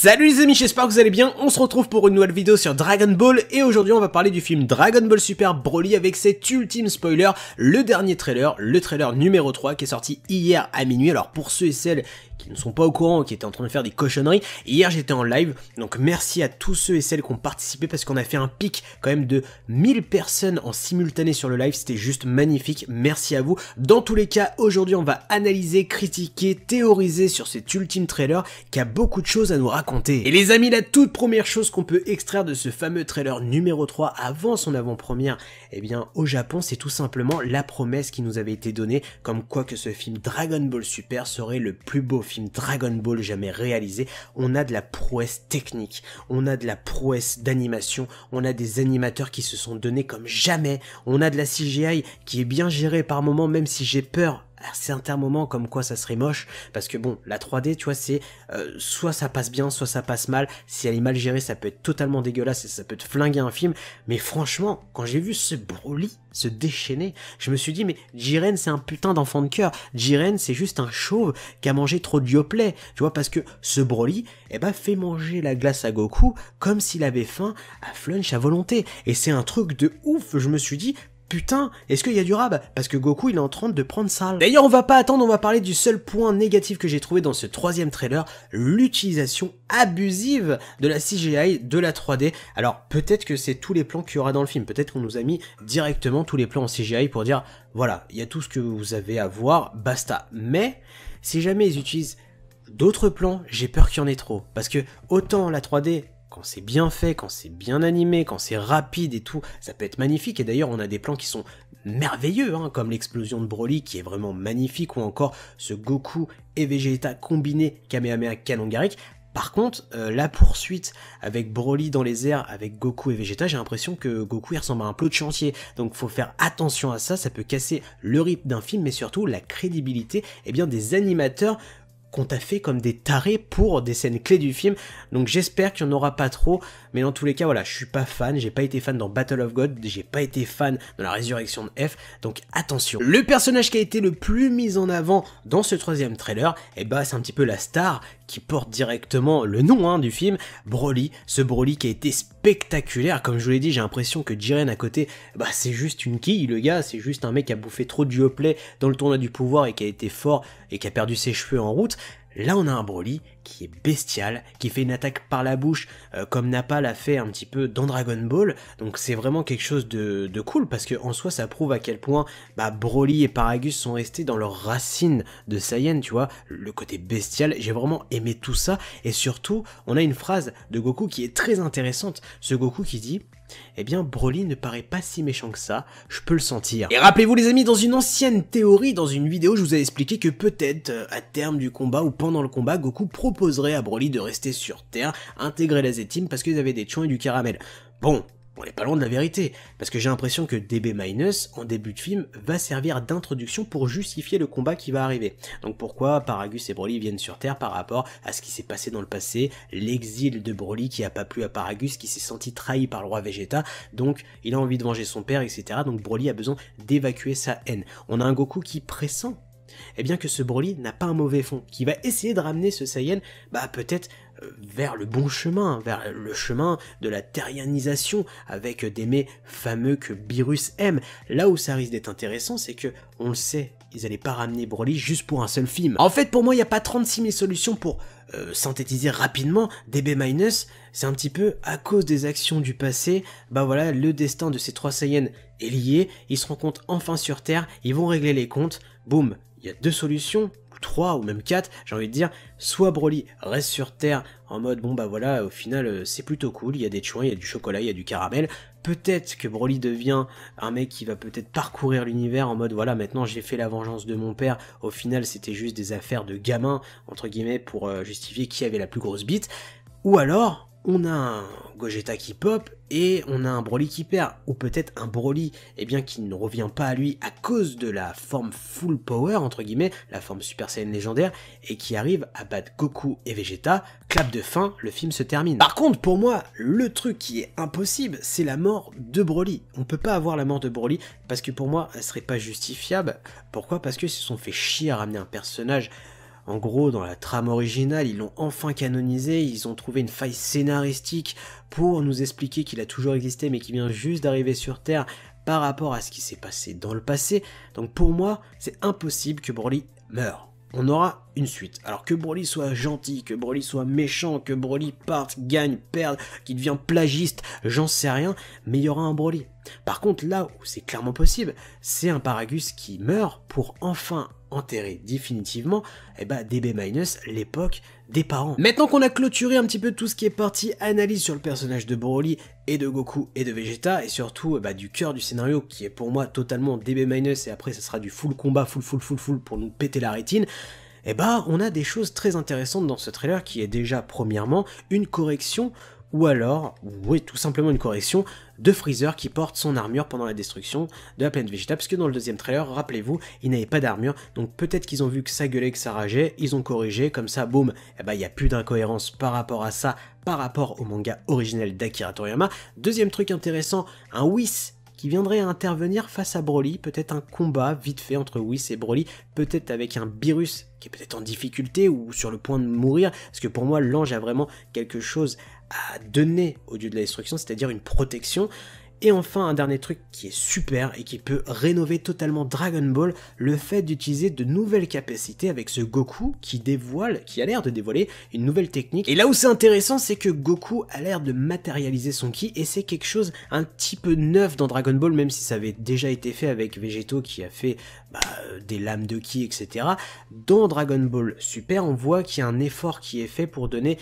Salut les amis, j'espère que vous allez bien, on se retrouve pour une nouvelle vidéo sur Dragon Ball et aujourd'hui on va parler du film Dragon Ball Super Broly avec cet ultime spoiler, le dernier trailer, le trailer numéro 3 qui est sorti hier à minuit. Alors pour ceux et celles qui ne sont pas au courant, qui étaient en train de faire des cochonneries. hier j'étais en live, donc merci à tous ceux et celles qui ont participé parce qu'on a fait un pic quand même de 1000 personnes en simultané sur le live, c'était juste magnifique, merci à vous. Dans tous les cas, aujourd'hui on va analyser, critiquer, théoriser sur cet ultime trailer qui a beaucoup de choses à nous raconter. Et les amis, la toute première chose qu'on peut extraire de ce fameux trailer numéro 3 avant son avant-première, eh bien au Japon, c'est tout simplement la promesse qui nous avait été donnée comme quoi que ce film Dragon Ball Super serait le plus beau film Dragon Ball jamais réalisé. On a de la prouesse technique, on a de la prouesse d'animation, on a des animateurs qui se sont donnés comme jamais, on a de la CGI qui est bien gérée par moments, même si j'ai peur à certains moments comme quoi ça serait moche parce que bon la 3D tu vois c'est euh, soit ça passe bien soit ça passe mal si elle est mal gérée ça peut être totalement dégueulasse et ça peut te flinguer un film mais franchement quand j'ai vu ce Broly se déchaîner je me suis dit mais Jiren c'est un putain d'enfant de cœur Jiren c'est juste un chauve qui a mangé trop de yoplait tu vois parce que ce Broly eh ben fait manger la glace à Goku comme s'il avait faim à Flunch à volonté et c'est un truc de ouf je me suis dit putain, est-ce qu'il y a du rab Parce que Goku il est en train de prendre ça. D'ailleurs on va pas attendre, on va parler du seul point négatif que j'ai trouvé dans ce troisième trailer, l'utilisation abusive de la CGI, de la 3D. Alors peut-être que c'est tous les plans qu'il y aura dans le film, peut-être qu'on nous a mis directement tous les plans en CGI pour dire voilà, il y a tout ce que vous avez à voir, basta. Mais si jamais ils utilisent d'autres plans, j'ai peur qu'il y en ait trop. Parce que autant la 3D, quand c'est bien fait, quand c'est bien animé, quand c'est rapide et tout, ça peut être magnifique. Et d'ailleurs, on a des plans qui sont merveilleux, hein, comme l'explosion de Broly qui est vraiment magnifique, ou encore ce Goku et Vegeta combiné Kamehameha Kanongarik. Par contre, euh, la poursuite avec Broly dans les airs, avec Goku et Vegeta, j'ai l'impression que Goku il ressemble à un plot de chantier. Donc faut faire attention à ça, ça peut casser le rythme d'un film, mais surtout la crédibilité eh bien, des animateurs qu'on t'a fait comme des tarés pour des scènes clés du film. Donc j'espère qu'il n'y en aura pas trop. Mais dans tous les cas, voilà, je suis pas fan. J'ai pas été fan dans Battle of God. J'ai pas été fan dans la résurrection de F. Donc attention. Le personnage qui a été le plus mis en avant dans ce troisième trailer, eh ben, c'est un petit peu la star qui porte directement le nom hein, du film, Broly. Ce Broly qui a été spectaculaire. Comme je vous l'ai dit, j'ai l'impression que Jiren à côté, bah c'est juste une quille, le gars. C'est juste un mec qui a bouffé trop de play dans le tournoi du pouvoir et qui a été fort et qui a perdu ses cheveux en route. Là, on a un Broly qui est bestial, qui fait une attaque par la bouche, euh, comme Nappa a fait un petit peu dans Dragon Ball. Donc, c'est vraiment quelque chose de, cool parce que en soi, ça prouve à quel point bah, Broly et Paragus sont restés dans leurs racines de Saiyan, tu vois, le côté bestial. J'ai vraiment aimé tout ça et surtout, on a une phrase de Goku qui est très intéressante. Ce Goku qui dit eh bien, Broly ne paraît pas si méchant que ça, je peux le sentir. Et rappelez-vous les amis, dans une ancienne théorie, dans une vidéo, je vous ai expliqué que peut-être, euh, à terme du combat ou pendant le combat, Goku proposerait à Broly de rester sur Terre, intégrer la Z-Team parce qu'ils avaient des chiens et du caramel. Bon, on n'est pas loin de la vérité, parce que j'ai l'impression que DB Minus, en début de film, va servir d'introduction pour justifier le combat qui va arriver. Donc pourquoi Paragus et Broly viennent sur Terre par rapport à ce qui s'est passé dans le passé, l'exil de Broly qui a pas plu à Paragus, qui s'est senti trahi par le roi Vegeta, donc il a envie de venger son père, etc. Donc Broly a besoin d'évacuer sa haine. On a un Goku qui pressent eh bien que ce Broly n'a pas un mauvais fond, qui va essayer de ramener ce Saiyan, bah peut-être vers le bon chemin, vers le chemin de la terrianisation, avec des mets fameux que Beerus aime. Là où ça risque d'être intéressant, c'est que, on le sait, ils n'allaient pas ramener Broly juste pour un seul film. En fait, pour moi, il n'y a pas 36 000 solutions pour euh, synthétiser rapidement DB-, c'est un petit peu à cause des actions du passé, bah voilà, le destin de ces trois Saiyans est lié, ils se rencontrent enfin sur Terre, ils vont régler les comptes, boum, il y a deux solutions, 3 ou même 4, j'ai envie de dire, soit Broly reste sur Terre en mode bon bah voilà, au final euh, c'est plutôt cool, il y a des chouins, il y a du chocolat, il y a du caramel. Peut-être que Broly devient un mec qui va peut-être parcourir l'univers en mode voilà, maintenant j'ai fait la vengeance de mon père, au final c'était juste des affaires de gamin, entre guillemets, pour euh, justifier qui avait la plus grosse bite. Ou alors, on a un Gogeta qui pop et on a un Broly qui perd, ou peut-être un Broly eh bien, qui ne revient pas à lui à cause de la forme full power, entre guillemets, la forme Super Saiyan légendaire, et qui arrive à battre Goku et Vegeta, clap de fin, le film se termine. Par contre, pour moi, le truc qui est impossible, c'est la mort de Broly. On peut pas avoir la mort de Broly, parce que pour moi, elle serait pas justifiable. Pourquoi Parce que se sont fait chier à ramener un personnage en gros, dans la trame originale, ils l'ont enfin canonisé, ils ont trouvé une faille scénaristique pour nous expliquer qu'il a toujours existé mais qu'il vient juste d'arriver sur Terre par rapport à ce qui s'est passé dans le passé. Donc pour moi, c'est impossible que Broly meure. On aura une suite. Alors que Broly soit gentil, que Broly soit méchant, que Broly parte, gagne, perde, qu'il devient plagiste, j'en sais rien, mais il y aura un Broly. Par contre, là où c'est clairement possible, c'est un Paragus qui meurt pour enfin enterrer définitivement eh ben, DB Minus, l'époque des parents. Maintenant qu'on a clôturé un petit peu tout ce qui est partie analyse sur le personnage de Broly et de Goku et de Vegeta, et surtout eh ben, du cœur du scénario qui est pour moi totalement DB Minus, et après ça sera du full combat, full full full full pour nous péter la rétine, eh ben, on a des choses très intéressantes dans ce trailer qui est déjà premièrement une correction ou alors, oui, tout simplement une correction de Freezer qui porte son armure pendant la destruction de la plaine Vegeta, parce que dans le deuxième trailer, rappelez-vous, il n'avait pas d'armure, donc peut-être qu'ils ont vu que ça gueulait, que ça rageait, ils ont corrigé, comme ça, boum, eh ben, il bah, n'y a plus d'incohérence par rapport à ça, par rapport au manga originel d'Akira Toriyama. Deuxième truc intéressant, un Whis qui viendrait intervenir face à Broly, peut-être un combat vite fait entre Whis et Broly, peut-être avec un virus qui est peut-être en difficulté ou sur le point de mourir, parce que pour moi l'ange a vraiment quelque chose à donner au dieu de la destruction, c'est-à-dire une protection. Et enfin, un dernier truc qui est super et qui peut rénover totalement Dragon Ball, le fait d'utiliser de nouvelles capacités avec ce Goku qui dévoile, qui a l'air de dévoiler une nouvelle technique. Et là où c'est intéressant, c'est que Goku a l'air de matérialiser son ki et c'est quelque chose un petit peu neuf dans Dragon Ball, même si ça avait déjà été fait avec Vegeto qui a fait bah, des lames de ki, etc. Dans Dragon Ball Super, on voit qu'il y a un effort qui est fait pour donner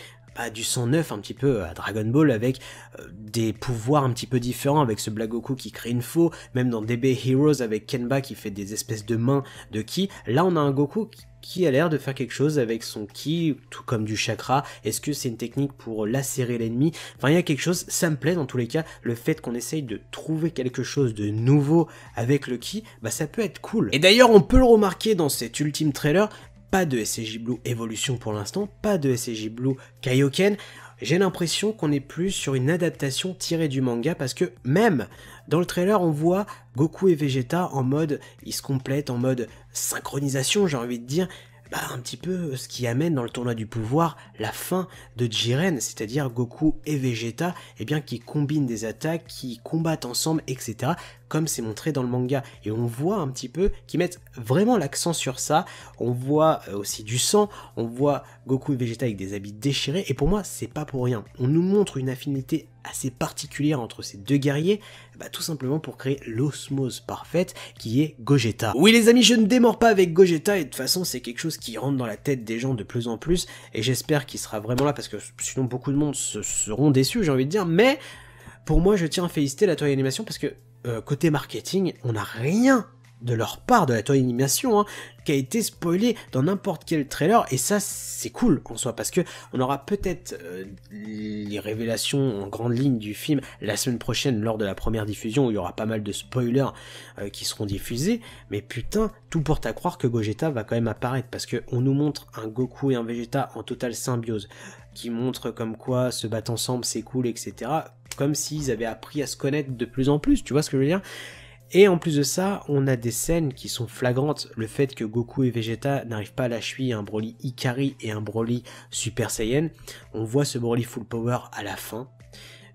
du sang neuf un petit peu à Dragon Ball avec euh, des pouvoirs un petit peu différents avec ce Goku qui crée une faux, même dans DB Heroes avec Kenba qui fait des espèces de mains de ki. Là on a un Goku qui a l'air de faire quelque chose avec son ki, tout comme du chakra. Est-ce que c'est une technique pour lacérer l'ennemi Enfin, il y a quelque chose, ça me plaît dans tous les cas, le fait qu'on essaye de trouver quelque chose de nouveau avec le ki, bah ça peut être cool. Et d'ailleurs, on peut le remarquer dans cet ultime trailer, pas de SCJ Blue Evolution pour l'instant, pas de SCJ Blue Kaioken. J'ai l'impression qu'on est plus sur une adaptation tirée du manga parce que même dans le trailer on voit Goku et Vegeta en mode ils se complètent, en mode synchronisation j'ai envie de dire. Bah, un petit peu ce qui amène dans le tournoi du pouvoir la fin de Jiren, c'est-à-dire Goku et Vegeta, eh bien, qui combinent des attaques, qui combattent ensemble, etc comme c'est montré dans le manga. Et on voit un petit peu qu'ils mettent vraiment l'accent sur ça. On voit euh, aussi du sang, on voit Goku et Vegeta avec des habits déchirés. Et pour moi, c'est pas pour rien. On nous montre une affinité assez particulière entre ces deux guerriers, bah, tout simplement pour créer l'osmose parfaite qui est Gogeta. Oui les amis, je ne démords pas avec Gogeta et de toute façon c'est quelque chose qui rentre dans la tête des gens de plus en plus et j'espère qu'il sera vraiment là parce que sinon beaucoup de monde se seront déçus j'ai envie de dire, mais pour moi je tiens à féliciter la Toei Animation parce que euh, côté marketing, on n'a rien de leur part de la toile Animation hein, qui a été spoilé dans n'importe quel trailer et ça c'est cool en soi parce que on aura peut-être euh, les révélations en grande ligne du film la semaine prochaine lors de la première diffusion où il y aura pas mal de spoilers euh, qui seront diffusés mais putain tout porte à croire que Gogeta va quand même apparaître parce que nous montre un Goku et un Vegeta en totale symbiose qui montre comme quoi se battre ensemble c'est cool etc comme s'ils avaient appris à se connaître de plus en plus, tu vois ce que je veux dire et en plus de ça, on a des scènes qui sont flagrantes. Le fait que Goku et Vegeta n'arrivent pas à la un Broly Ikari et un Broly Super Saiyan. On voit ce Broly Full Power à la fin.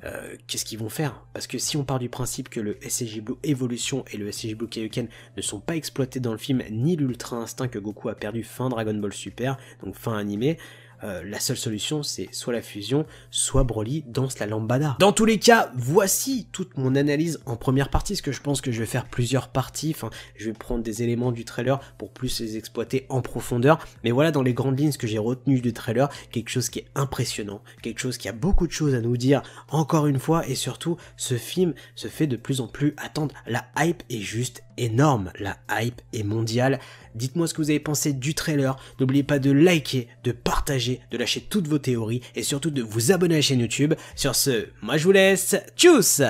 Euh, qu'est-ce qu'ils vont faire Parce que si on part du principe que le SCG Blue Evolution et le SCG Blue Kaioken ne sont pas exploités dans le film, ni l'Ultra Instinct que Goku a perdu fin Dragon Ball Super, donc fin animé, euh, la seule solution c'est soit la fusion, soit Broly danse la lambada. Dans tous les cas, voici toute mon analyse en première partie, ce que je pense que je vais faire plusieurs parties, enfin je vais prendre des éléments du trailer pour plus les exploiter en profondeur, mais voilà dans les grandes lignes ce que j'ai retenu du trailer, quelque chose qui est impressionnant, quelque chose qui a beaucoup de choses à nous dire encore une fois, et surtout ce film se fait de plus en plus attendre, la hype est juste énorme, la hype est mondiale, Dites-moi ce que vous avez pensé du trailer. N'oubliez pas de liker, de partager, de lâcher toutes vos théories et surtout de vous abonner à la chaîne YouTube. Sur ce, moi je vous laisse. Tchuss